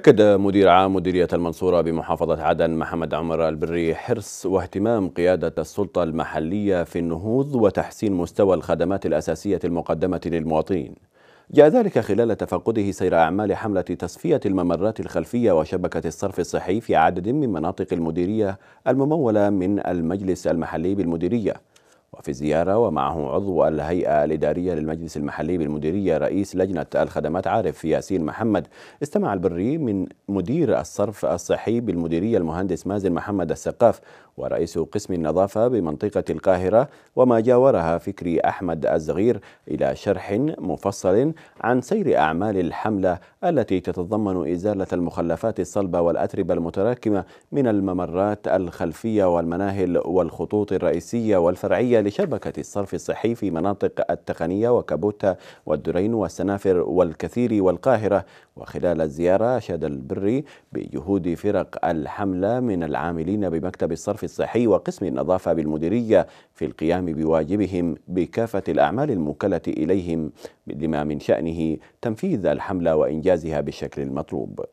أكد مدير عام مديرية المنصورة بمحافظة عدن محمد عمر البري حرص واهتمام قيادة السلطة المحلية في النهوض وتحسين مستوى الخدمات الأساسية المقدمة للمواطنين جاء ذلك خلال تفقده سير أعمال حملة تصفية الممرات الخلفية وشبكة الصرف الصحي في عدد من مناطق المديرية الممولة من المجلس المحلي بالمديرية وفي زيارة ومعه عضو الهيئة الإدارية للمجلس المحلي بالمديرية رئيس لجنة الخدمات عارف ياسين محمد استمع البري من مدير الصرف الصحي بالمديرية المهندس مازن محمد السقاف ورئيس قسم النظافة بمنطقة القاهرة وما جاورها فكري أحمد الزغير إلى شرح مفصل عن سير أعمال الحملة التي تتضمن إزالة المخلفات الصلبة والأتربة المتراكمة من الممرات الخلفية والمناهل والخطوط الرئيسية والفرعية لشبكة الصرف الصحي في مناطق التقنية وكابوتا والدرين والسنافر والكثير والقاهرة وخلال الزيارة أشاد البري بجهود فرق الحملة من العاملين بمكتب الصرف الصحي وقسم النظافة بالمديرية في القيام بواجبهم بكافة الأعمال الموكلة إليهم لما من شأنه تنفيذ الحملة وإنجازها بالشكل المطلوب